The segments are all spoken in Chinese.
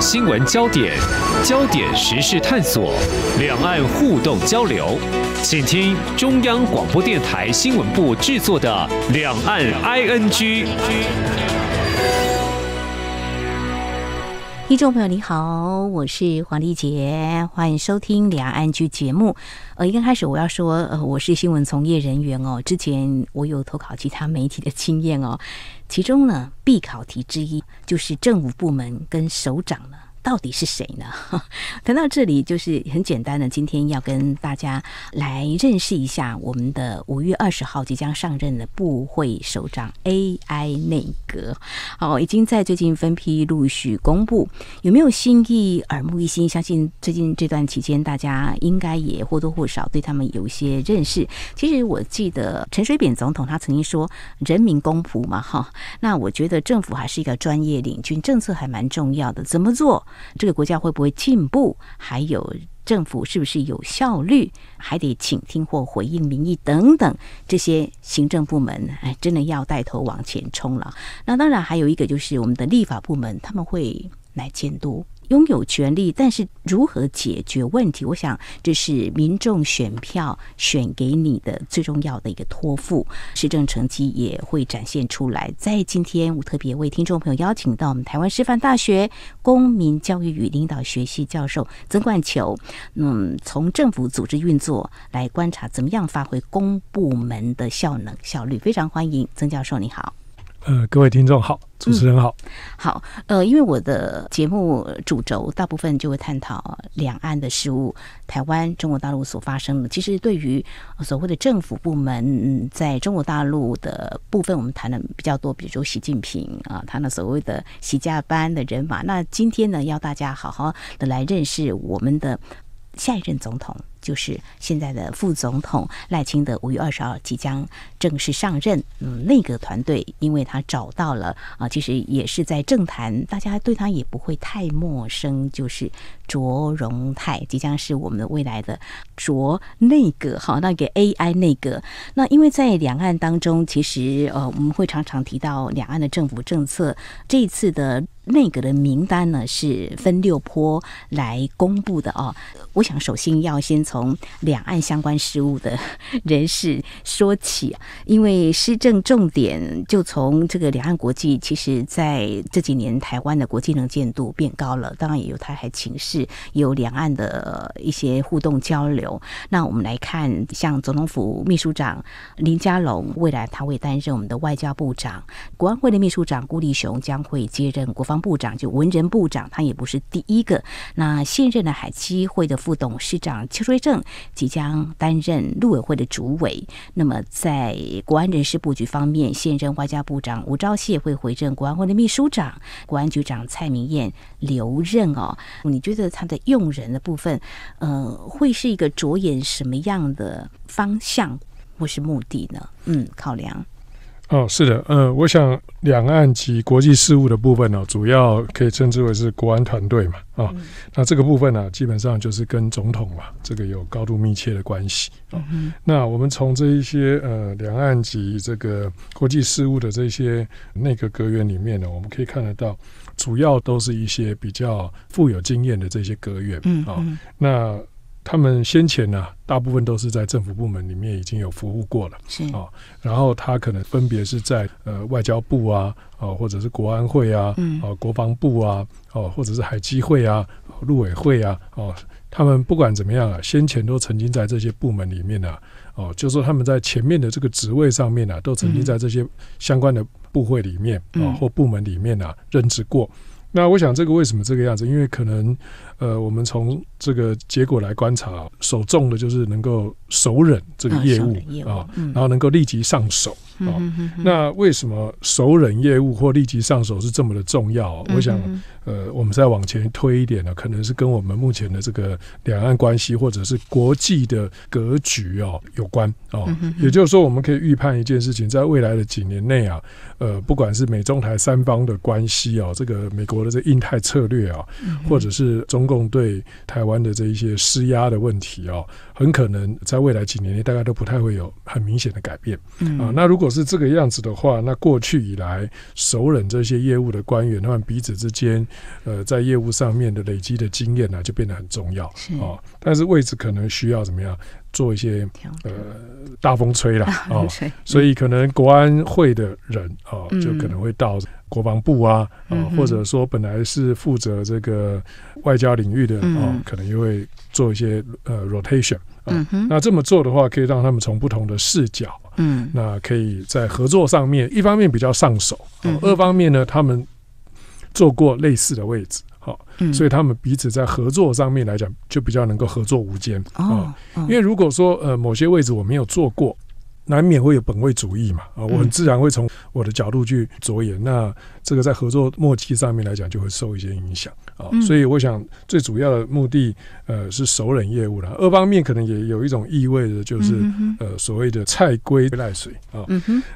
新闻焦点，焦点时事探索，两岸互动交流，请听中央广播电台新闻部制作的《两岸 ING》。听众朋友你好，我是黄丽杰，欢迎收听两岸剧节目。呃，一开始我要说，呃，我是新闻从业人员哦，之前我有投考其他媒体的经验哦，其中呢，必考题之一就是政府部门跟首长呢。到底是谁呢？谈到这里，就是很简单的。今天要跟大家来认识一下我们的五月二十号即将上任的部会首长 AI 内阁哦，已经在最近分批陆续公布，有没有新意？耳目一新。相信最近这段期间，大家应该也或多或少对他们有一些认识。其实我记得陈水扁总统他曾经说：“人民公仆嘛，哈。”那我觉得政府还是一个专业领军，政策还蛮重要的。怎么做？这个国家会不会进步？还有政府是不是有效率？还得倾听或回应民意等等，这些行政部门哎，真的要带头往前冲了。那当然，还有一个就是我们的立法部门，他们会来监督。拥有权利，但是如何解决问题？我想这是民众选票选给你的最重要的一个托付。施政成绩也会展现出来。在今天，我特别为听众朋友邀请到我们台湾师范大学公民教育与领导学系教授曾冠球。嗯，从政府组织运作来观察，怎么样发挥公部门的效能效率？非常欢迎曾教授，你好。呃，各位听众好，主持人好，好，呃，因为我的节目主轴大部分就会探讨两岸的事物，台湾、中国大陆所发生的。其实对于所谓的政府部门在中国大陆的部分，我们谈的比较多，比如习近平啊，他了所谓的习家班的人马。那今天呢，要大家好好的来认识我们的下一任总统。就是现在的副总统赖清德五月二十号即将正式上任，嗯，内阁团队，因为他找到了啊，其实也是在政坛，大家对他也不会太陌生。就是卓荣泰即将是我们的未来的卓内阁，好，那个 AI 内阁。那因为在两岸当中，其实呃我们会常常提到两岸的政府政策。这一次的内阁的名单呢是分六坡来公布的哦。我想首先要先从从两岸相关事务的人士说起，因为施政重点就从这个两岸国际，其实在这几年，台湾的国际能见度变高了。当然也有台海情势，有两岸的一些互动交流。那我们来看，像总统府秘书长林佳龙，未来他会担任我们的外交部长；国安会的秘书长郭立雄将会接任国防部长，就文人部长，他也不是第一个。那现任的海基会的副董事长邱。瑞正即将担任陆委会的主委，那么在国安人事布局方面，现任外交部长吴钊燮会回任国安会的秘书长，国安局长蔡明燕留任哦。你觉得他的用人的部分，呃，会是一个着眼什么样的方向或是目的呢？嗯，考量。哦，是的，呃，我想两岸及国际事务的部分呢，主要可以称之为是国安团队嘛，啊，那这个部分呢，基本上就是跟总统嘛，这个有高度密切的关系啊。那我们从这一些呃两岸及这个国际事务的这些内阁阁员里面呢，我们可以看得到，主要都是一些比较富有经验的这些阁员啊，那。他们先前呢，大部分都是在政府部门里面已经有服务过了，是啊。然后他可能分别是在呃外交部啊，哦或者是国安会啊，嗯哦、国防部啊，哦或者是海基会啊、陆委会啊，哦。他们不管怎么样啊，先前都曾经在这些部门里面呢，哦，就说他们在前面的这个职位上面呢，都曾经在这些相关的部会里面啊或部门里面呢任职过。那我想这个为什么这个样子？因为可能。呃，我们从这个结果来观察，首重的就是能够熟忍这个业务啊，然后能够立即上手啊。那为什么熟忍业务或立即上手是这么的重要？我想，呃，我们再往前推一点呢，可能是跟我们目前的这个两岸关系或者是国际的格局哦有关哦。也就是说，我们可以预判一件事情，在未来的几年内啊，呃，不管是美中台三方的关系哦，这个美国的这印太策略啊，或者是中。对台湾的这一些施压的问题啊，很可能在未来几年内，大家都不太会有很明显的改变。啊，那如果是这个样子的话，那过去以来，熟人这些业务的官员他们彼此之间，呃，在业务上面的累积的经验呢，就变得很重要啊。但是位置可能需要怎么样做一些呃大风吹了啊，所以可能国安会的人啊，就可能会到国防部啊，啊，或者说本来是负责这个外交领域的啊，可能又会做一些呃 rotation 嗯哼，那这么做的话，可以让他们从不同的视角，嗯，那可以在合作上面，一方面比较上手，二方面呢，他们做过类似的位置。好，所以他们彼此在合作上面来讲，就比较能够合作无间啊。因为如果说呃某些位置我没有做过，难免会有本位主义嘛啊，我很自然会从我的角度去着眼，那这个在合作默契上面来讲就会受一些影响啊。所以我想最主要的目的呃是熟人业务了，二方面可能也有一种意味的就是呃所谓的菜归赖水啊，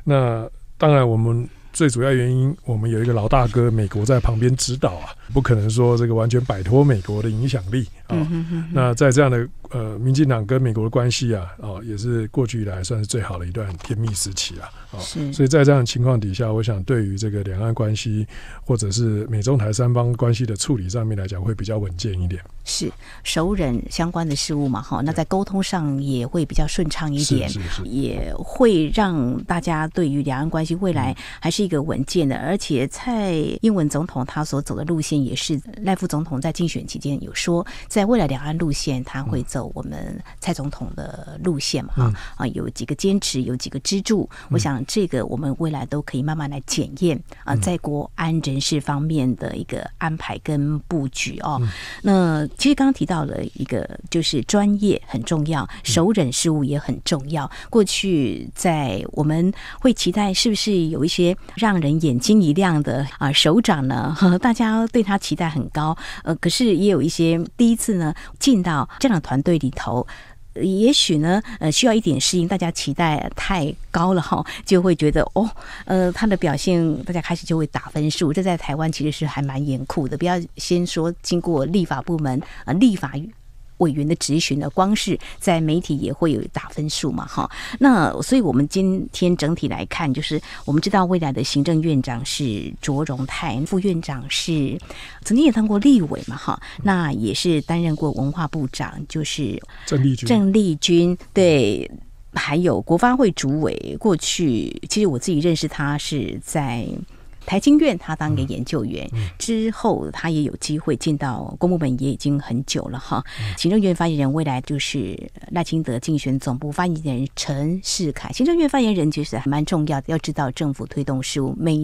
那当然我们。最主要原因，我们有一个老大哥美国在旁边指导啊，不可能说这个完全摆脱美国的影响力。哦，那在这样的呃，民进党跟美国的关系啊，哦，也是过去以来算是最好的一段甜蜜时期啊。是，所以在这样的情况底下，我想对于这个两岸关系或者是美中台三方关系的处理上面来讲，会比较稳健一点。是，熟人相关的事物嘛，哈，那在沟通上也会比较顺畅一点，也会让大家对于两岸关系未来还是一个稳健的。而且蔡英文总统他所走的路线也是，赖副总统在竞选期间有说。在未来两岸路线，他会走我们蔡总统的路线嘛？哈啊，有几个坚持，有几个支柱。我想这个我们未来都可以慢慢来检验啊，在国安人事方面的一个安排跟布局哦。那其实刚刚提到了一个，就是专业很重要，熟诊事务也很重要。过去在我们会期待，是不是有一些让人眼睛一亮的啊首长呢？大家对他期待很高，呃，可是也有一些第一次。是呢，进到这样的团队里头，也许呢，呃，需要一点适应。大家期待太高了哈，就会觉得哦，呃，他的表现，大家开始就会打分数。这在台湾其实是还蛮严酷的。不要先说经过立法部门呃立法。委员的质询呢，光是在媒体也会有打分数嘛，哈。那所以我们今天整体来看，就是我们知道未来的行政院长是卓荣泰，副院长是曾经也当过立委嘛，哈。那也是担任过文化部长，就是郑丽君。郑丽君对，还有国发会主委，过去其实我自己认识他是在。台经院他当个研究员之后，他也有机会进到公部门，也已经很久了哈。行政院发言人未来就是赖清德竞选总部发言人陈世凯。行政院发言人其实蛮重要的，要知道政府推动事务，每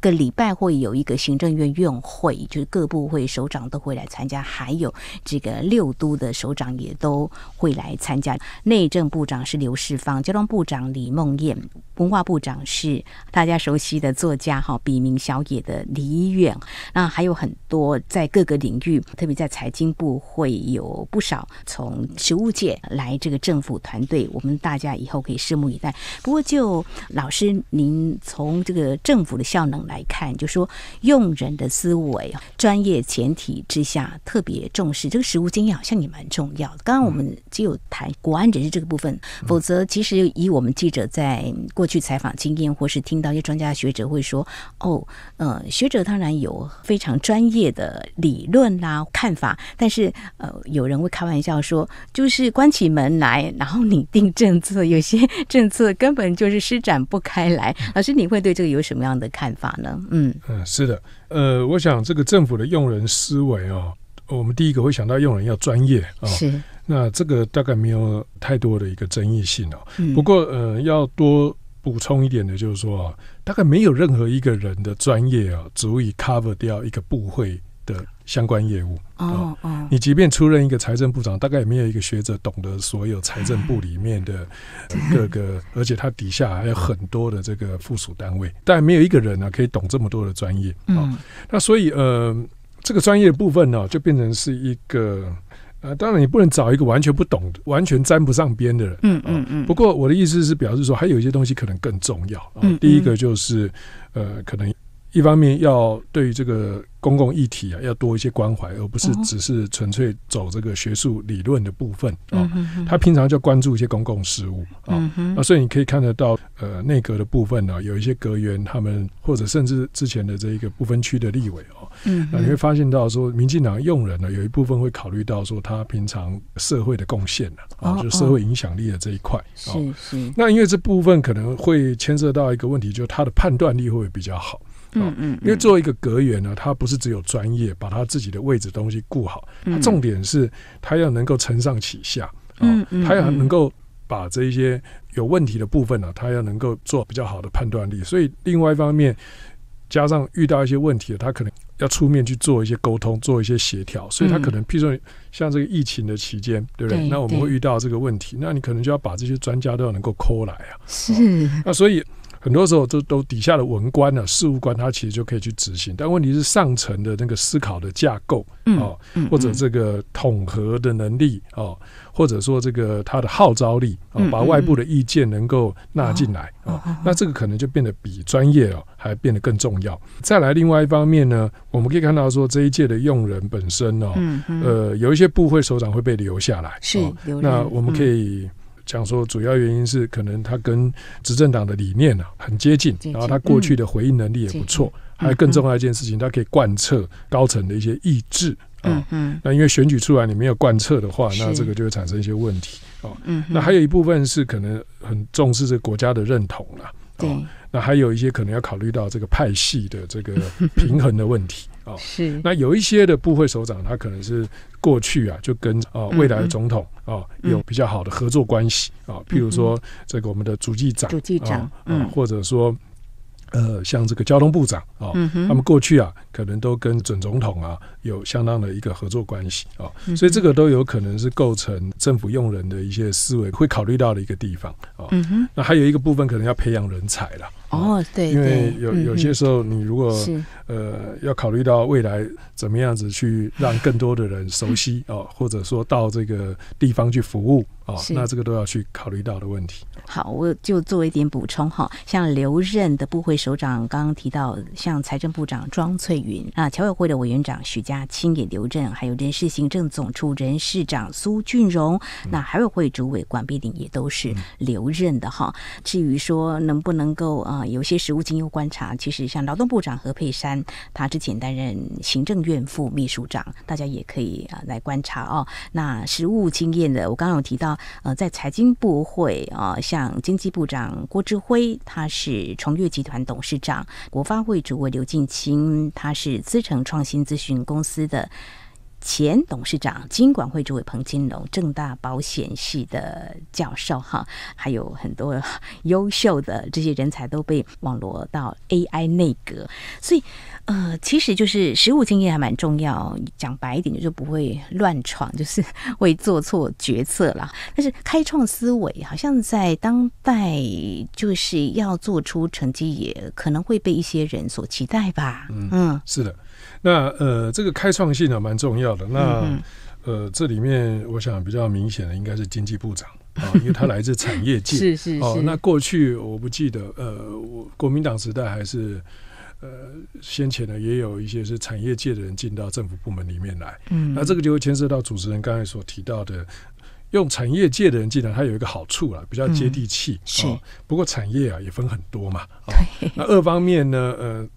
个礼拜会有一个行政院院会，就是各部会首长都会来参加，还有这个六都的首长也都会来参加。内政部长是刘世芳，交通部长李梦燕，文化部长是大家熟悉的作家，哈，笔名小野的李远。那还有很多在各个领域，特别在财经部会有不少从实务界来这个政府团队。我们大家以后可以拭目以待。不过，就老师您从这个政府的效能来看，就说用人的思维，专业前提之下，特别重视这个实务经验，好像也蛮重要的。刚刚我们只有谈国安人事这个部分，否则其实以我们记者在过。去采访经验，或是听到一些专家学者会说：“哦，呃，学者当然有非常专业的理论啦、看法，但是呃，有人会开玩笑说，就是关起门来，然后你定政策，有些政策根本就是施展不开来。”老师，你会对这个有什么样的看法呢？嗯嗯，是的，呃，我想这个政府的用人思维哦，我们第一个会想到用人要专业啊，是那这个大概没有太多的一个争议性哦。不过呃，要多。补充一点的，就是说啊，大概没有任何一个人的专业啊，足以 cover 掉一个部会的相关业务。哦哦，你即便出任一个财政部长，大概也没有一个学者懂得所有财政部里面的 各个，而且他底下还有很多的这个附属单位，但没有一个人呢可以懂这么多的专业。嗯，那所以呃，这个专业部分呢，就变成是一个。啊，当然你不能找一个完全不懂、完全沾不上边的人。嗯嗯嗯。不过我的意思是表示说，还有一些东西可能更重要。嗯，第一个就是，呃，可能。一方面要对于这个公共议题啊，要多一些关怀，而不是只是纯粹走这个学术理论的部分啊。他平常就关注一些公共事务啊，那所以你可以看得到，呃，内阁的部分呢，有一些阁员，他们或者甚至之前的这一个不分区的立委啊，那你会发现到说，民进党用人呢，有一部分会考虑到说他平常社会的贡献了啊，就社会影响力的这一块。是是。那因为这部分可能会牵涉到一个问题，就是他的判断力会比较好。嗯嗯，因为作为一个格员呢，他不是只有专业把他自己的位置东西顾好，他重点是他要能够承上启下，嗯，他要能够把这一些有问题的部分呢，他要能够做比较好的判断力。所以另外一方面，加上遇到一些问题，他可能要出面去做一些沟通，做一些协调。所以他可能，譬如说像这个疫情的期间，对不对？那我们会遇到这个问题，那你可能就要把这些专家都要能够抠来啊。是，那所以。很多时候，都都底下的文官呢、事务官，他其实就可以去执行。但问题是，上层的那个思考的架构啊，或者这个统合的能力哦，或者说这个他的号召力啊，把外部的意见能够纳进来啊，那这个可能就变得比专业哦还变得更重要。再来，另外一方面呢，我们可以看到说，这一届的用人本身哦，呃，有一些部会首长会被留下来，是那我们可以。讲说，主要原因是可能他跟执政党的理念啊很接近，然后他过去的回应能力也不错，还有更重要一件事情，他可以贯彻高层的一些意志啊。嗯那因为选举出来你没有贯彻的话，那这个就会产生一些问题啊。嗯。那还有一部分是可能很重视这个国家的认同了。哦，那还有一些可能要考虑到这个派系的这个平衡的问题。哦。是。那有一些的部会首长，他可能是过去啊，就跟啊未来的总统啊有比较好的合作关系啊。譬如说，这个我们的主计长，主计长，嗯，或者说，呃，像这个交通部长啊，他们过去啊，可能都跟准总统啊有相当的一个合作关系啊。所以这个都有可能是构成政府用人的一些思维会考虑到的一个地方啊。嗯那还有一个部分，可能要培养人才了。哦，对，因为有有些时候，你如果呃，要考虑到未来怎么样子去让更多的人熟悉 哦，或者说到这个地方去服务哦，那这个都要去考虑到的问题。好，我就做一点补充哈，像留任的部会首长刚刚提到，像财政部长庄翠云啊，侨委会的委员长许家清也留任，还有人事行政总处人事长苏俊荣，那海委会主委管碧玲也都是留任的哈。至于说能不能够啊？啊，有些实务经验观察，其实像劳动部长何佩珊，他之前担任行政院副秘书长，大家也可以啊来观察哦。那实务经验的，我刚刚有提到，呃，在财经部会啊，像经济部长郭志辉，他是崇越集团董事长；国发会主委刘进清，他是资诚创新咨询公司的。前董事长金管会主委彭金龙，正大保险系的教授哈，还有很多 优秀的这些人才都被网罗到 AI 内阁，所以呃，其实就是实务经验还蛮重要。讲白一点，就是不会乱闯，就是 会做错决策啦。但是开创思维好像在当代就是要做出成绩，也可能会被一些人所期待吧。嗯，是的。那呃，这个开创性呢，蛮重要的。那呃，这里面我想比较明显的应该是经济部长啊，因为他来自产业界。是是哦。那过去我不记得，呃，国民党时代还是呃先前呢，也有一些是产业界的人进到政府部门里面来。嗯。那这个就会牵涉到主持人刚才所提到的，用产业界的人进来，他有一个好处啊，比较接地气。是。不过产业啊，也分很多嘛。啊，那二方面呢，呃。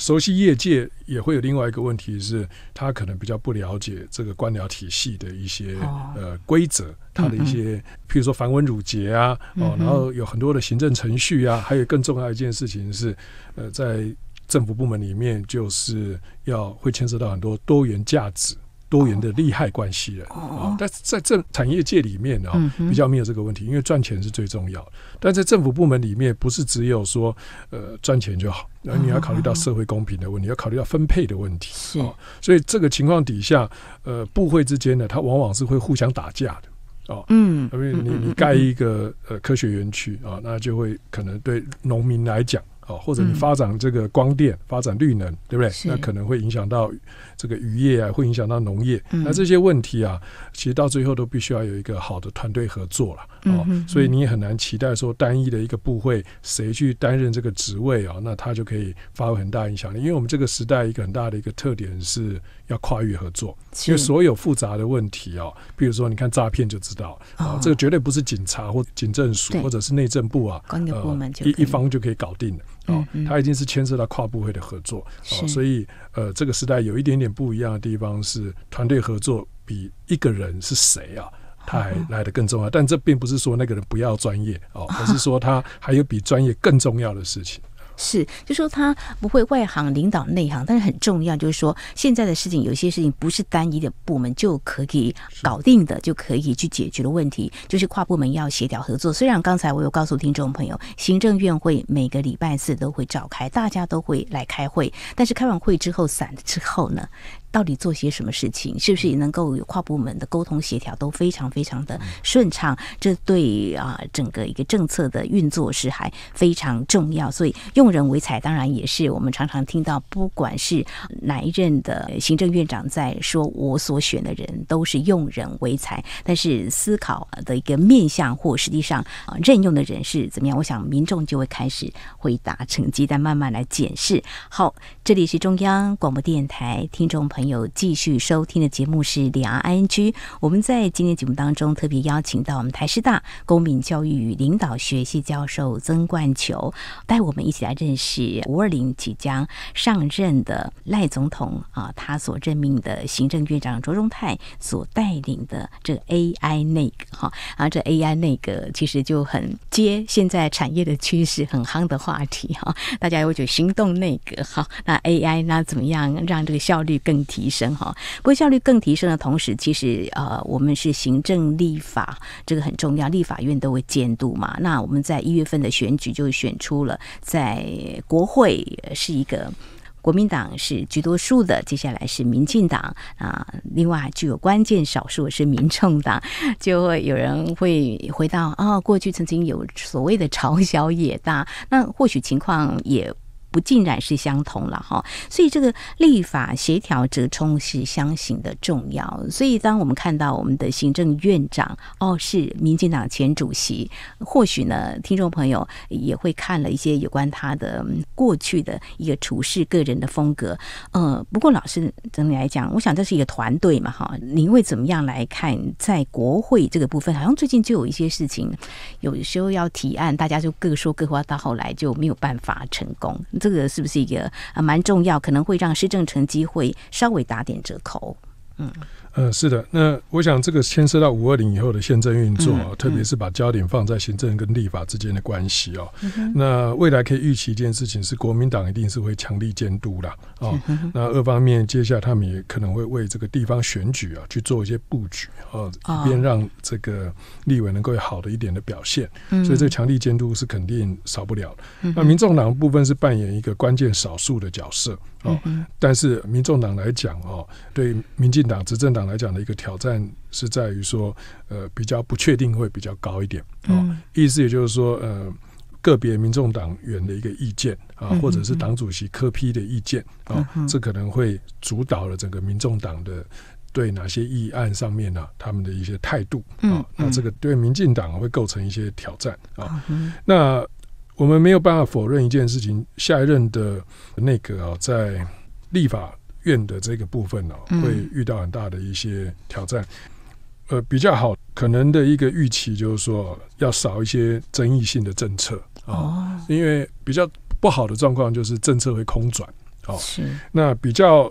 熟悉业界也会有另外一个问题是，他可能比较不了解这个官僚体系的一些呃规则，他的一些，譬如说繁文缛节啊，哦，然后有很多的行政程序啊，还有更重要一件事情是，呃，在政府部门里面，就是要会牵涉到很多多元价值。多元的利害关系了啊，但是在这产业界里面呢，比较没有这个问题，因为赚钱是最重要的。但在政府部门里面，不是只有说呃赚钱就好，而你要考虑到社会公平的问题，要考虑到分配的问题啊。所以这个情况底下，呃，部会之间呢，它往往是会互相打架的啊。嗯，因为你你盖一个呃科学园区啊，那就会可能对农民来讲。或者你发展这个光电，发展绿能，对不对？那可能会影响到这个渔业啊，会影响到农业。那这些问题啊，其实到最后都必须要有一个好的团队合作了。哦，所以你也很难期待说单一的一个部会谁去担任这个职位啊，那他就可以发挥很大影响力。因为我们这个时代一个很大的一个特点是。要跨域合作，因为所有复杂的问题啊，比如说你看诈骗就知道啊，这个绝对不是警察或警政署或者是内政部啊，呃，一一方就可以搞定的啊，它已经是牵涉到跨部会的合作，所以呃，这个时代有一点点不一样的地方是，团队合作比一个人是谁啊，他还来的更重要。但这并不是说那个人不要专业哦，而是说他还有比专业更重要的事情。是，就说他不会外行领导内行，但是很重要，就是说现在的事情，有些事情不是单一的部门就可以搞定的，就可以去解决的问题，就是跨部门要协调合作。虽然刚才我有告诉听众朋友，行政院会每个礼拜四都会召开，大家都会来开会，但是开完会之后散了之后呢？到底做些什么事情？是不是也能够有跨部门的沟通协调都非常非常的顺畅？这对啊整个一个政策的运作是还非常重要。所以用人为才，当然也是我们常常听到，不管是哪一任的行政院长在说，我所选的人都是用人为才。但是思考的一个面向或实际上啊任用的人是怎么样？我想民众就会开始回答成绩，待，慢慢来检视。好，这里是中央广播电台听众朋。朋友继续收听的节目是两岸区，我们在今天节目当中特别邀请到我们台师大公民教育与领导学系教授曾冠球，带我们一起来认识五二零即将上任的赖总统啊，他所任命的行政院长卓荣泰所带领的这个 AI 那个哈啊，这 AI 那个其实就很接现在产业的趋势，很夯的话题哈，大家有觉得行动那个好，那 AI 那怎么样让这个效率更？提升哈，不过效率更提升的同时，其实呃，我们是行政立法，这个很重要，立法院都会监督嘛。那我们在一月份的选举就选出了，在国会是一个国民党是居多数的，接下来是民进党啊，另外具有关键少数是民众党，就会有人会回到啊，过去曾经有所谓的朝小野大，那或许情况也。不尽然是相同了哈，所以这个立法协调折冲是相形的重要。所以，当我们看到我们的行政院长，哦，是民进党前主席，或许呢，听众朋友也会看了一些有关他的过去的一个处事个人的风格。呃，不过，老师整体来讲，我想这是一个团队嘛哈，你会怎么样来看在国会这个部分？好像最近就有一些事情，有时候要提案，大家就各说各话，到后来就没有办法成功。这个是不是一个蛮重要？可能会让施政成绩会稍微打点折扣，嗯。嗯，是的。那我想，这个牵涉到五二零以后的宪政运作，特别是把焦点放在行政跟立法之间的关系哦。那未来可以预期一件事情是，国民党一定是会强力监督啦。啊。那二方面，接下来他们也可能会为这个地方选举啊去做一些布局啊，以便让这个立委能够有好的一点的表现。所以，这个强力监督是肯定少不了。那民众党部分是扮演一个关键少数的角色。哦，但是民众党来讲哦，对民进党执政党来讲的一个挑战是在于说，呃，比较不确定会比较高一点。哦，意思也就是说，呃，个别民众党员的一个意见啊，或者是党主席科批的意见啊，这可能会主导了整个民众党的对哪些议案上面呢，他们的一些态度啊。那这个对民进党会构成一些挑战啊。那我们没有办法否认一件事情，下一任的内阁啊，在立法院的这个部分呢，会遇到很大的一些挑战。呃，比较好可能的一个预期就是说，要少一些争议性的政策啊，因为比较不好的状况就是政策会空转哦。是，那比较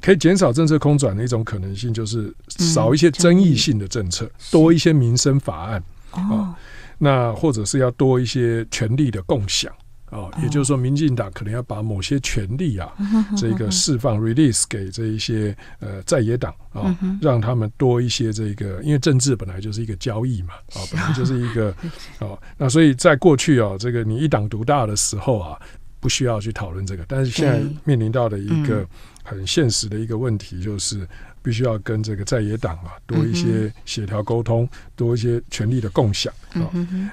可以减少政策空转的一种可能性，就是少一些争议性的政策，多一些民生法案啊。那或者是要多一些权力的共享啊，也就是说，民进党可能要把某些权力啊，这个释放 release 给这一些呃在野党啊，让他们多一些这个，因为政治本来就是一个交易嘛啊，本来就是一个 哦，那所以在过去啊，这个你一党独大的时候啊，不需要去讨论这个，但是现在面临到的一个很现实的一个问题就是。必须要跟这个在野党啊多一些协调沟通，多一些权力的共享啊。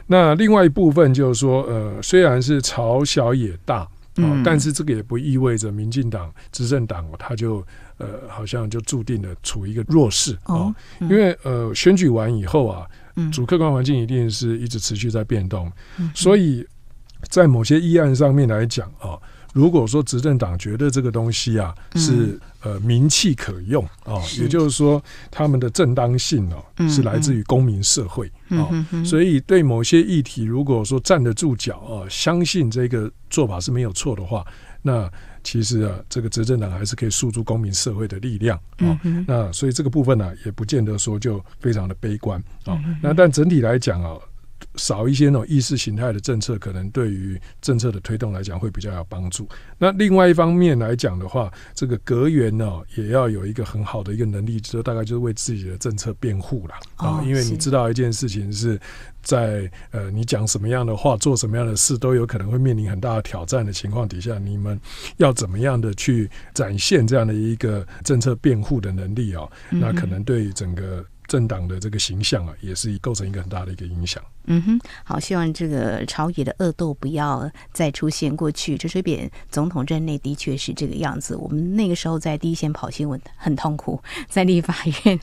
那另外一部分就是说，呃，虽然是朝小野大啊，但是这个也不意味着民进党执政党他就呃，好像就注定了处一个弱势啊。因为呃，选举完以后啊，主客观环境一定是一直持续在变动，所以在某些议案上面来讲啊。如果说执政党觉得这个东西啊是呃名气可用啊，也就是说他们的正当性哦是来自于公民社会啊，所以对某些议题如果说站得住脚啊，相信这个做法是没有错的话，那其实啊这个执政党还是可以诉诸公民社会的力量啊，那所以这个部分呢也不见得说就非常的悲观啊，那但整体来讲啊。少一些那种意识形态的政策，可能对于政策的推动来讲会比较有帮助。那另外一方面来讲的话，这个阁员呢也要有一个很好的一个能力，就大概就是为自己的政策辩护了啊。因为你知道一件事情是，在呃你讲什么样的话、做什么样的事，都有可能会面临很大的挑战的情况底下，你们要怎么样的去展现这样的一个政策辩护的能力啊？那可能对整个。政党的这个形象啊，也是构成一个很大的一个影响。嗯哼，好，希望这个朝野的恶斗不要再出现。过去陈水扁总统任内的确是这个样子。我们那个时候在第一线跑新闻很痛苦，在立法院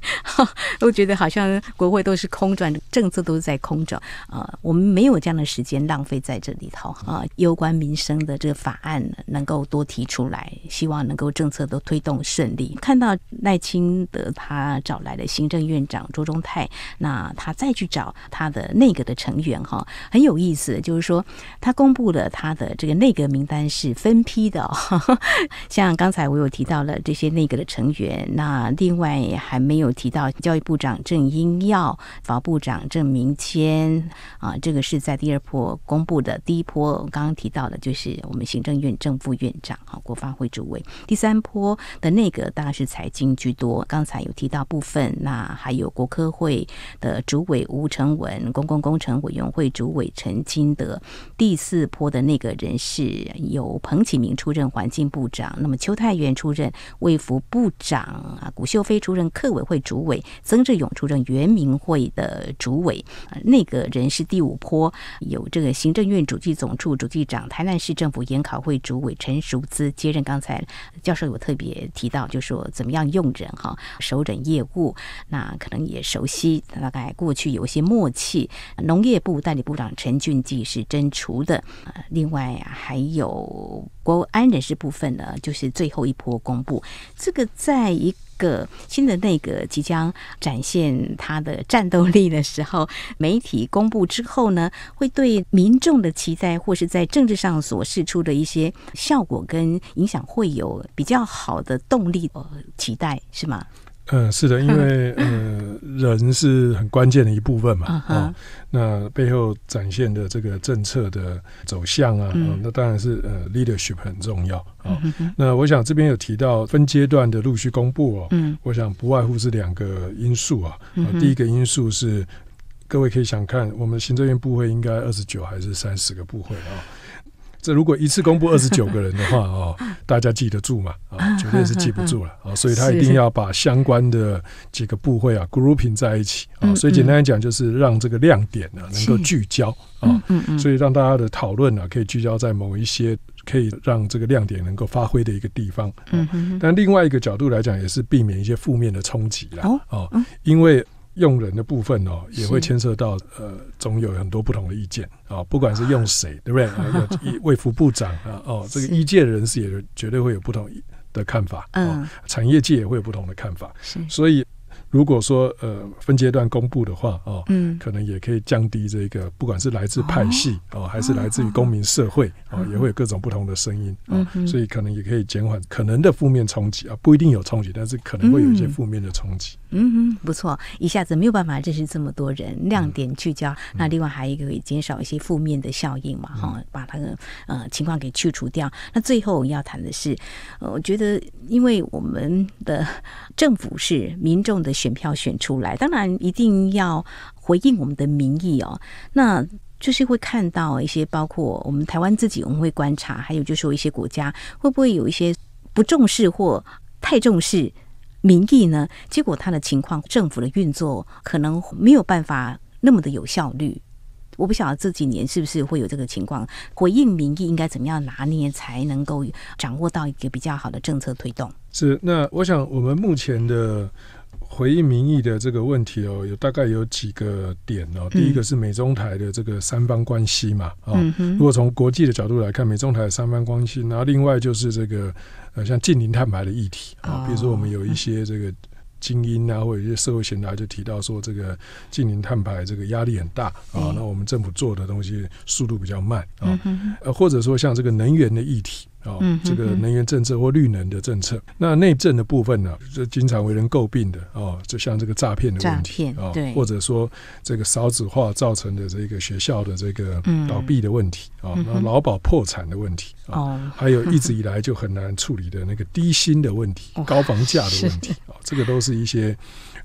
都 觉得好像国会都是空转，政策都是在空转啊。我们没有这样的时间浪费在这里头啊，攸关民生的这个法案能够多提出来，希望能够政策都推动顺利。看到赖清德他找来的行政院长。长周中泰，那他再去找他的内阁的成员哈，很有意思，就是说他公布了他的这个内阁名单是分批的，像刚才我有提到了这些内阁的成员，那另外还没有提到教育部长郑英耀、法部长郑明谦啊，这个是在第二波公布的，第一波刚刚提到的，就是我们行政院正副院长啊，国发会主委，第三波的内阁大概是财经居多，刚才有提到部分，那还有。国科会的主委吴成文，公共工程委员会主委陈金德，第四坡的那个人是，由彭启明出任环境部长，那么邱泰源出任卫福部长啊，古秀飞出任客委会主委，曾志勇出任原民会的主委，那个人是第五坡，有这个行政院主计总处主计长，台南市政府研考会主委陈淑姿接任。刚才教授有特别提到，就说怎么样用人哈，首诊业务，那可能。也熟悉，大概过去有些默契。农业部代理部长陈俊记是真除的，另外啊，还有国安人事部分呢，就是最后一波公布。这个在一个新的那个即将展现它的战斗力的时候，媒体公布之后呢，会对民众的期待或是在政治上所示出的一些效果跟影响，会有比较好的动力期待，是吗？嗯，是的，因为 呃，人是很关键的一部分嘛，啊，那背后展现的这个政策的走向啊，那当然是呃，leadership 很重要啊。那我想这边有提到分阶段的陆续公布哦，嗯，我想不外乎是两个因素啊。第一个因素是，各位可以想看，我们行政院部会应该二十九还是三十个部会啊。这如果一次公布二十九个人的话 哦，大家记得住嘛？啊，绝对是记不住了啊，所以他一定要把相关的几个部会啊 grouping 在一起啊，所以简单讲就是让这个亮点呢能够聚焦啊，所以让大家的讨论呢可以聚焦在某一些可以让这个亮点能够发挥的一个地方，嗯但另外一个角度来讲也是避免一些负面的冲击啦。哦，哦，因为。用人的部分哦，也会牵涉到呃，总有很多不同的意见啊。不管是用谁，对不对？有卫副部长啊，哦，这个业界人士也绝对会有不同的看法，嗯，产业界也会有不同的看法，是，所以。如果说呃分阶段公布的话哦，嗯，可能也可以降低这个，不管是来自派系哦，还是来自于公民社会啊，也会有各种不同的声音啊，所以可能也可以减缓可能的负面冲击啊，不一定有冲击，但是可能会有一些负面的冲击。嗯，不错，一下子没有办法认识这么多人，亮点聚焦。那另外还有一个可以减少一些负面的效应嘛，哈，把他的呃情况给去除掉。那最后要谈的是，我觉得因为我们的政府是民众的选。选票选出来，当然一定要回应我们的民意哦。那就是会看到一些，包括我们台湾自己，我们会观察，还有就是说一些国家会不会有一些不重视或太重视民意呢？结果他的情况，政府的运作可能没有办法那么的有效率。我不晓得这几年是不是会有这个情况，回应民意应该怎么样拿捏才能够掌握到一个比较好的政策推动？是。那我想我们目前的。回应民意的这个问题哦，有大概有几个点哦。第一个是美中台的这个三方关系嘛，啊，如果从国际的角度来看，美中台的三方关系。然后另外就是这个呃，像近零碳排的议题啊，比如说我们有一些这个精英啊，或者一些社会贤达就提到说，这个近零碳排这个压力很大啊，那我们政府做的东西速度比较慢啊，呃，或者说像这个能源的议题。哦，这个能源政策或绿能的政策，那内政的部分呢，就经常为人诟病的哦，就像这个诈骗的问题啊，或者说这个少子化造成的这个学校的这个倒闭的问题啊，那劳保破产的问题啊，还有一直以来就很难处理的那个低薪的问题、高房价的问题啊，这个都是一些。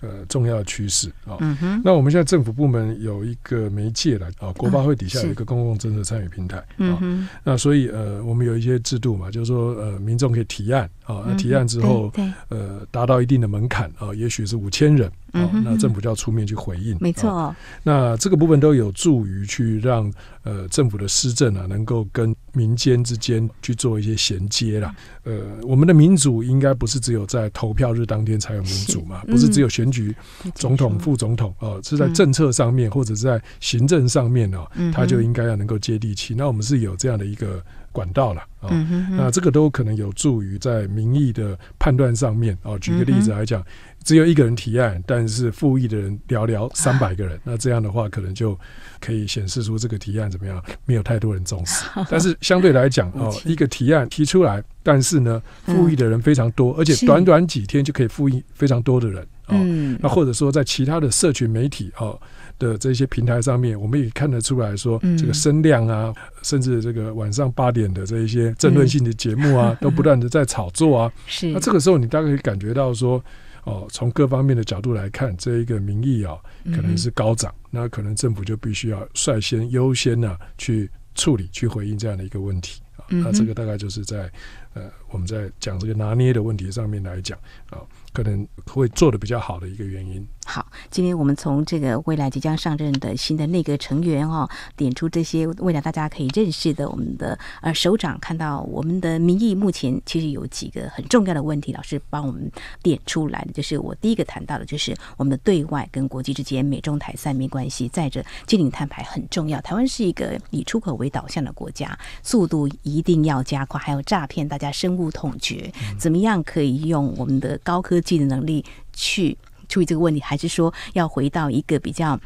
呃，重要的趋势啊。那我们现在政府部门有一个媒介了啊，国发会底下有一个公共政策参与平台啊。那所以呃，我们有一些制度嘛，就是说呃，民众可以提案啊，那提案之后呃，达到一定的门槛啊，也许是五千人。哦，那政府就要出面去回应，没错。那这个部分都有助于去让呃政府的施政啊，能够跟民间之间去做一些衔接啦。呃，我们的民主应该不是只有在投票日当天才有民主嘛？不是只有选举总统、副总统哦，是在政策上面或者是在行政上面哦，他就应该要能够接地气。那我们是有这样的一个管道了。嗯那这个都可能有助于在民意的判断上面啊。举个例子来讲。只有一个人提案，但是复议的人寥寥三百个人。那这样的话，可能就可以显示出这个提案怎么样，没有太多人重视。但是相对来讲哦，一个提案提出来，但是呢，复议的人非常多，而且短短几天就可以复议非常多的人啊。那或者说在其他的社群媒体啊的这些平台上面，我们也看得出来说，这个声量啊，甚至这个晚上八点的这一些争论性的节目啊，都不断的在炒作啊。是那这个时候，你大概可以感觉到说。哦，从各方面的角度来看，这一个民意啊，可能是高涨，那可能政府就必须要率先优先呢去处理、去回应这样的一个问题啊。那这个大概就是在呃，我们在讲这个拿捏的问题上面来讲啊，可能会做的比较好的一个原因。好，今天我们从这个未来即将上任的新的内阁成员哦，点出这些未来大家可以认识的我们的呃首长，看到我们的民意目前其实有几个很重要的问题，老师帮我们点出来的，就是我第一个谈到的，就是我们的对外跟国际之间美中台三面关系，再者金领摊牌很重要，台湾是一个以出口为导向的国家，速度一定要加快，还有诈骗大家深恶痛绝，怎么样可以用我们的高科技的能力去。处理这个问题，还是说要回到一个比较，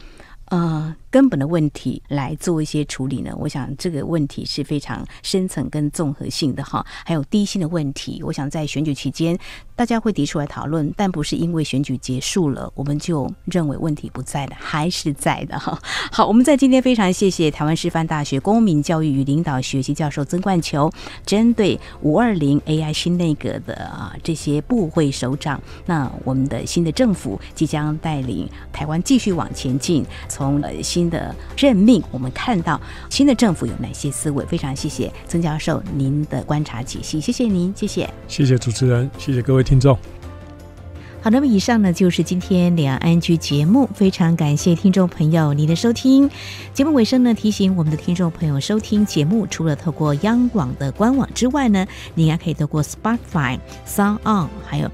呃。根本的问题来做一些处理呢？我想这个问题是非常深层跟综合性的哈。还有低薪的问题，我想在选举期间大家会提出来讨论，但不是因为选举结束了我们就认为问题不在了，还是在的哈。好，我们在今天非常谢谢台湾师范大学公民教育与领导学习教授曾冠球，针对五二零 AI 新内阁的啊这些部会首长，那我们的新的政府即将带领台湾继续往前进，从呃新。的任命，我们看到新的政府有哪些思维？非常谢谢曾教授您的观察解析，谢谢您，谢谢，谢谢主持人，谢谢各位听众。好，那么以上呢就是今天两岸局节目，非常感谢听众朋友您的收听。节目尾声呢，提醒我们的听众朋友，收听节目除了透过央广的官网之外呢，你还可以透过 Spotify、Sound On 还有。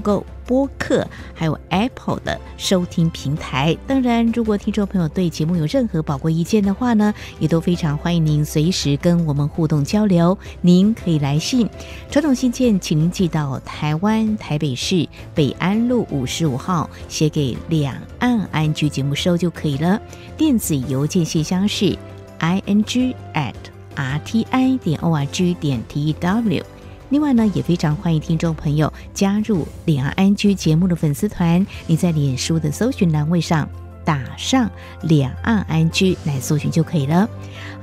Google 播客，还有 Apple 的收听平台。当然，如果听众朋友对节目有任何宝贵意见的话呢，也都非常欢迎您随时跟我们互动交流。您可以来信，传统信件，请您寄到台湾台北市北安路五十五号，写给两岸 ING 节目收就可以了。电子邮件信箱是 i n g at r t i 点 o r g 点 t w。另外呢，也非常欢迎听众朋友加入《两岸安居》节目的粉丝团。你在脸书的搜寻栏位上打上“两岸安居”来搜寻就可以了。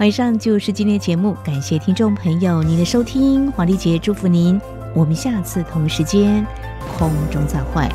以上就是今天的节目，感谢听众朋友您的收听，黄丽杰祝福您，我们下次同时间空中再会。